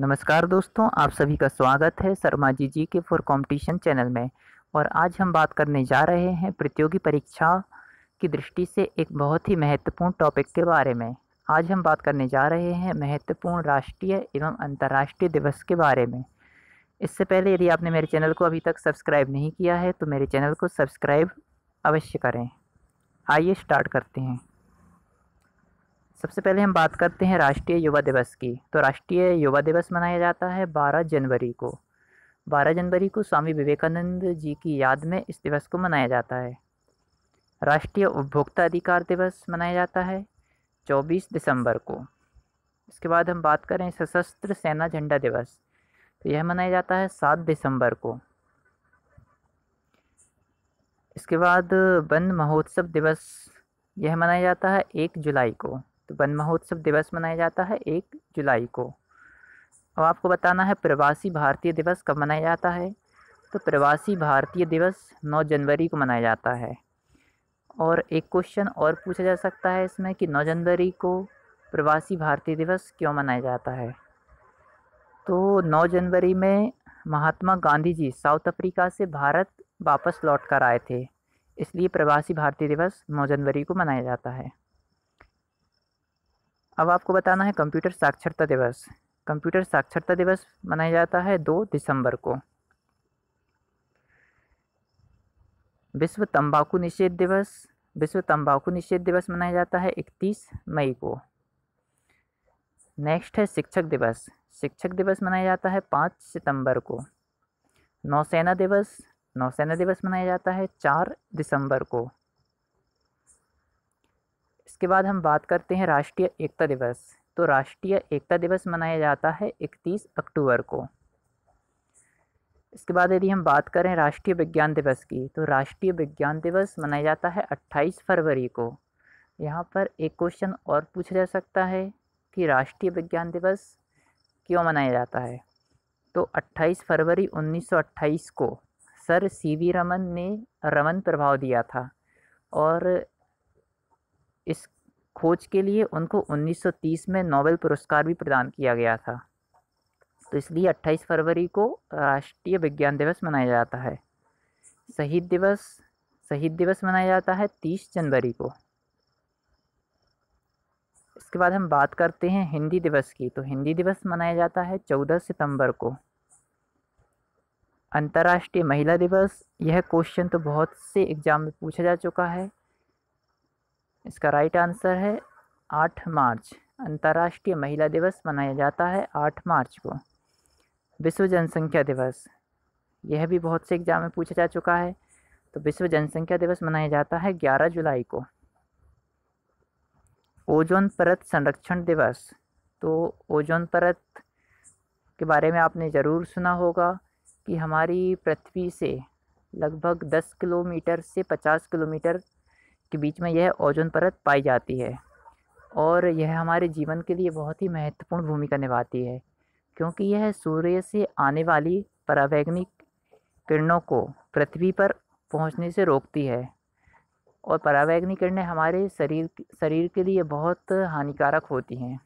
नमस्कार दोस्तों आप सभी का स्वागत है शर्मा जी जी के फॉर कंपटीशन चैनल में और आज हम बात करने जा रहे हैं प्रतियोगी परीक्षा की दृष्टि से एक बहुत ही महत्वपूर्ण टॉपिक के बारे में आज हम बात करने जा रहे हैं महत्वपूर्ण राष्ट्रीय एवं अंतर्राष्ट्रीय दिवस के बारे में इससे पहले यदि आपने मेरे चैनल को अभी तक सब्सक्राइब नहीं किया है तो मेरे चैनल को सब्सक्राइब अवश्य करें आइए स्टार्ट करते हैं सबसे पहले हम बात करते हैं राष्ट्रीय युवा दिवस की तो राष्ट्रीय युवा दिवस मनाया जाता है बारह जनवरी को बारह जनवरी को स्वामी विवेकानंद जी की याद में इस दिवस को मनाया जाता है राष्ट्रीय उपभोक्ता अधिकार दिवस मनाया जाता है चौबीस दिसंबर को इसके बाद हम बात करें सशस्त्र सेना झंडा दिवस तो यह मनाया जाता है सात दिसंबर को इसके बाद वन महोत्सव दिवस यह मनाया जाता है एक जुलाई को तो वन महोत्सव दिवस मनाया जाता है एक जुलाई को अब आपको बताना है प्रवासी भारतीय दिवस कब मनाया जाता है तो प्रवासी भारतीय दिवस 9 जनवरी को मनाया जाता है और एक क्वेश्चन और पूछा जा सकता है इसमें कि 9 जनवरी को प्रवासी भारतीय दिवस क्यों मनाया जाता है तो 9 जनवरी में महात्मा गांधी जी साउथ अफ्रीका से भारत वापस लौट कर आए थे इसलिए प्रवासी भारतीय दिवस 9 जनवरी को मनाया जाता है अब आपको बताना है कंप्यूटर साक्षरता दिवस कंप्यूटर साक्षरता दिवस मनाया जाता है दो दिसंबर को विश्व तंबाकू निषेध दिवस विश्व तंबाकू निषेध दिवस मनाया जाता है इकतीस मई को नेक्स्ट है शिक्षक दिवस शिक्षक दिवस मनाया जाता है पाँच सितंबर को नौसेना दिवस नौसेना दिवस मनाया जाता है चार दिसंबर को इसके बाद हम बात करते हैं राष्ट्रीय एकता दिवस तो राष्ट्रीय एकता दिवस मनाया जाता है 31 अक्टूबर को इसके बाद यदि हम बात करें राष्ट्रीय विज्ञान दिवस की तो राष्ट्रीय विज्ञान दिवस मनाया जाता है 28 फरवरी को यहाँ पर एक क्वेश्चन और पूछा जा सकता है कि राष्ट्रीय विज्ञान दिवस क्यों मनाया जाता है तो 28 फरवरी 1928 को सर सी वी रमन ने रमन प्रभाव दिया था और इस खोज के लिए उनको 1930 में नोबेल पुरस्कार भी प्रदान किया गया था तो इसलिए 28 फरवरी को राष्ट्रीय विज्ञान दिवस मनाया जाता है शहीद दिवस शहीद दिवस मनाया जाता है 30 जनवरी को इसके बाद हम बात करते हैं हिंदी दिवस की तो हिंदी दिवस मनाया जाता है 14 सितंबर को अंतर्राष्ट्रीय महिला दिवस यह क्वेश्चन तो बहुत से एग्ज़ाम में पूछा जा चुका है इसका राइट आंसर है आठ मार्च अंतर्राष्ट्रीय महिला दिवस मनाया जाता है आठ मार्च को विश्व जनसंख्या दिवस यह भी बहुत से एग्जाम में पूछा जा चुका है तो विश्व जनसंख्या दिवस मनाया जाता है ग्यारह जुलाई को ओजोन परत संरक्षण दिवस तो ओजोन परत के बारे में आपने ज़रूर सुना होगा कि हमारी पृथ्वी से लगभग 10 किलोमीटर से 50 किलोमीटर के बीच में यह ओजोन परत पाई जाती है और यह हमारे जीवन के लिए बहुत ही महत्वपूर्ण भूमिका निभाती है क्योंकि यह सूर्य से आने वाली परावैग्निक किरणों को पृथ्वी पर पहुंचने से रोकती है और परावैग्नि किरणें हमारे शरीर शरीर के लिए बहुत हानिकारक होती हैं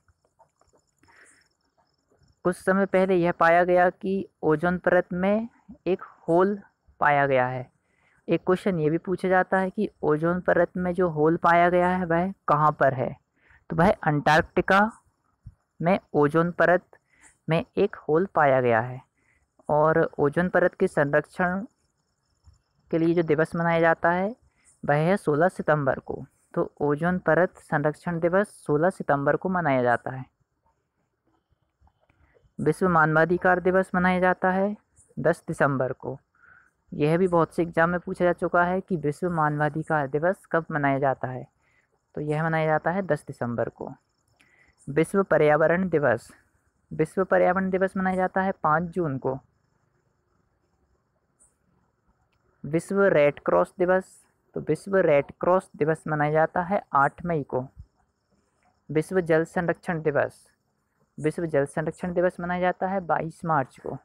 कुछ समय पहले यह पाया गया कि ओजोन परत में एक होल पाया गया है एक क्वेश्चन ये भी पूछा जाता है कि ओजोन परत में जो होल पाया गया है वह कहाँ पर है तो वह अंटार्कटिका में ओजोन परत में एक होल पाया गया है और ओजोन परत के संरक्षण के लिए जो दिवस मनाया जाता है वह है सोलह सितंबर को तो ओजोन परत संरक्षण दिवस सोलह सितंबर को मनाया जाता है विश्व मानवाधिकार दिवस मनाया जाता है दस दिसंबर को यह भी बहुत से एग्जाम में पूछा जा चुका है कि विश्व मानवाधिकार दिवस कब मनाया जाता है तो यह मनाया जाता है दस दिसंबर को विश्व पर्यावरण दिवस विश्व पर्यावरण दिवस मनाया जाता है पाँच जून को विश्व रेड क्रॉस दिवस तो विश्व रेड क्रॉस दिवस मनाया जाता है आठ मई को विश्व जल संरक्षण दिवस विश्व जल संरक्षण दिवस मनाया जाता है बाईस मार्च को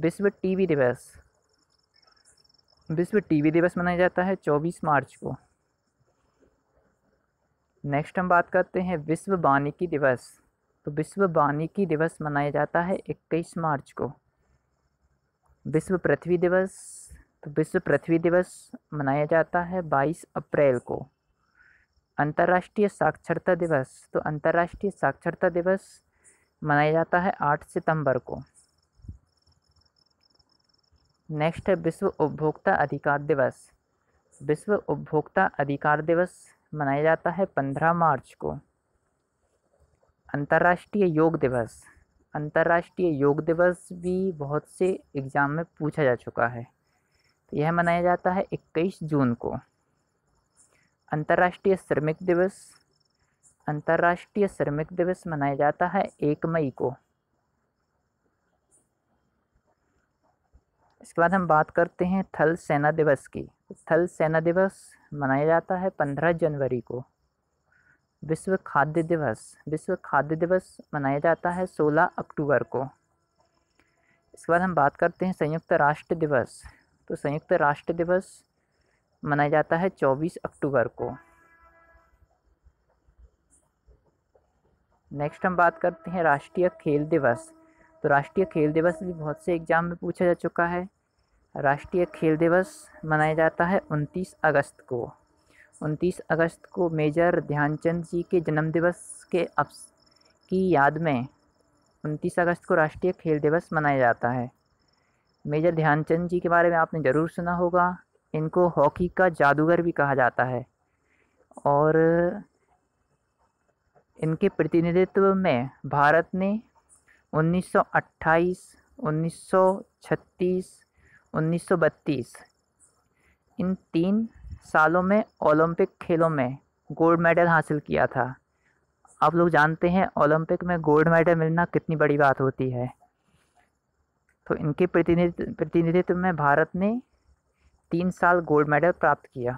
विश्व टीवी दिवस विश्व टीवी दिवस मनाया जाता है 24 मार्च को नेक्स्ट हम बात करते हैं विश्व वानिकी दिवस तो विश्व वानिकी दिवस मनाया जाता है 21 मार्च को विश्व पृथ्वी दिवस तो विश्व पृथ्वी दिवस मनाया जाता है 22 अप्रैल को अंतर्राष्ट्रीय साक्षरता दिवस तो अंतर्राष्ट्रीय साक्षरता दिवस मनाया जाता है 8 सितंबर को नेक्स्ट है विश्व उपभोक्ता अधिकार दिवस विश्व उपभोक्ता अधिकार दिवस मनाया जाता है पंद्रह मार्च को अंतर्राष्ट्रीय योग दिवस अंतर्राष्ट्रीय योग दिवस भी बहुत से एग्ज़ाम में पूछा जा चुका है तो यह मनाया जाता है 21 जून को अंतर्राष्ट्रीय श्रमिक दिवस अंतर्राष्ट्रीय श्रमिक दिवस मनाया जाता है एक मई को इसके बाद हम बात करते हैं थल सेना दिवस की थल सेना दिवस मनाया जाता है पंद्रह जनवरी को विश्व खाद्य दिवस विश्व खाद्य दिवस मनाया जाता है सोलह अक्टूबर को इसके बाद हम बात करते हैं संयुक्त राष्ट्र दिवस तो संयुक्त राष्ट्र दिवस मनाया जाता है चौबीस अक्टूबर को नेक्स्ट हम बात करते हैं राष्ट्रीय खेल दिवस तो राष्ट्रीय खेल दिवस भी बहुत से एग्ज़ाम में पूछा जा चुका है राष्ट्रीय खेल दिवस मनाया जाता है 29 अगस्त को 29 अगस्त को मेजर ध्यानचंद जी के जन्म दिवस के अवस की याद में 29 अगस्त को राष्ट्रीय खेल दिवस मनाया जाता है मेजर ध्यानचंद जी के बारे में आपने ज़रूर सुना होगा इनको हॉकी का जादूगर भी कहा जाता है और इनके प्रतिनिधित्व में भारत ने 1928, 1936, 1932 इन तीन सालों में ओलंपिक खेलों में गोल्ड मेडल हासिल किया था आप लोग जानते हैं ओलंपिक में गोल्ड मेडल मिलना कितनी बड़ी बात होती है तो इनके प्रतिनिधित्व प्रतिनिधित्व में भारत ने तीन साल गोल्ड मेडल प्राप्त किया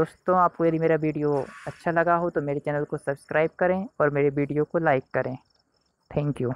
दोस्तों आपको यदि मेरा वीडियो अच्छा लगा हो तो मेरे चैनल को सब्सक्राइब करें और मेरे वीडियो को लाइक करें Thank you.